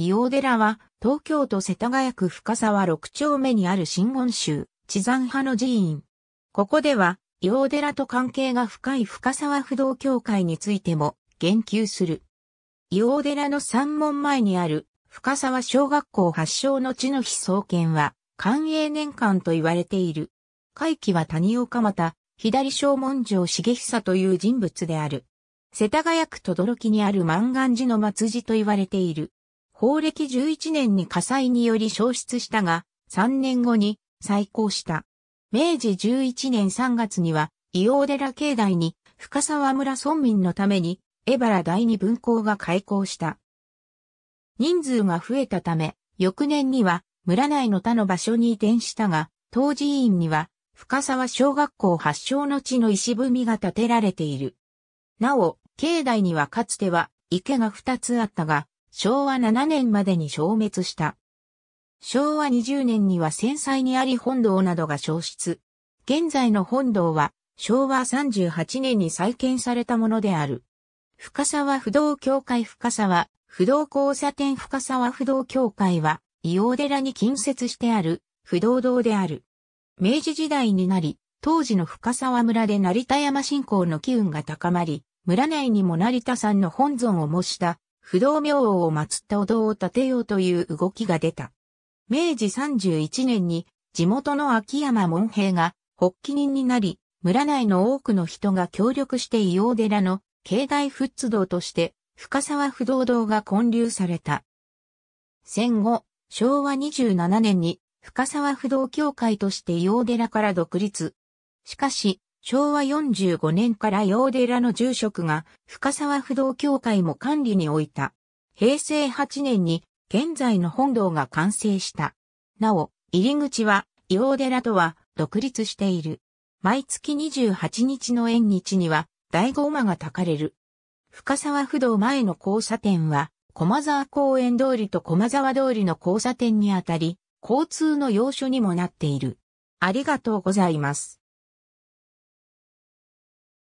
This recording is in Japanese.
伊王寺は、東京都世田谷区深沢六丁目にある新言宗、地山派の寺院。ここでは、伊王寺と関係が深い深沢不動教会についても言及する。伊王寺の三門前にある深沢小学校発祥の地の日創建は、寛永年間と言われている。会期は谷岡又、左小文城重久という人物である。世田谷区とどろきにある万願寺の末寺と言われている。法暦11年に火災により消失したが、3年後に再興した。明治11年3月には、伊王寺境内に深沢村村民のために、江原第二分校が開校した。人数が増えたため、翌年には村内の他の場所に移転したが、当時院には深沢小学校発祥の地の石踏みが建てられている。なお、境内にはかつては池が2つあったが、昭和7年までに消滅した。昭和20年には戦災にあり本堂などが消失。現在の本堂は昭和38年に再建されたものである。深沢不動協会深沢、不動交差点深沢不動協会は、伊王寺に近接してある、不動堂である。明治時代になり、当時の深沢村で成田山信仰の機運が高まり、村内にも成田山の本尊を模した不動明王を祀ったお堂を建てようという動きが出た。明治31年に地元の秋山門兵が発起人になり、村内の多くの人が協力して伊王寺の境内仏道として深沢不動堂が建立された。戦後、昭和27年に深沢不動協会として伊王寺から独立。しかし、昭和45年から洋寺の住職が深沢不動協会も管理に置いた。平成8年に現在の本堂が完成した。なお、入り口は洋寺とは独立している。毎月28日の縁日には大号馬が焚かれる。深沢不動前の交差点は、駒沢公園通りと駒沢通りの交差点にあたり、交通の要所にもなっている。ありがとうございます。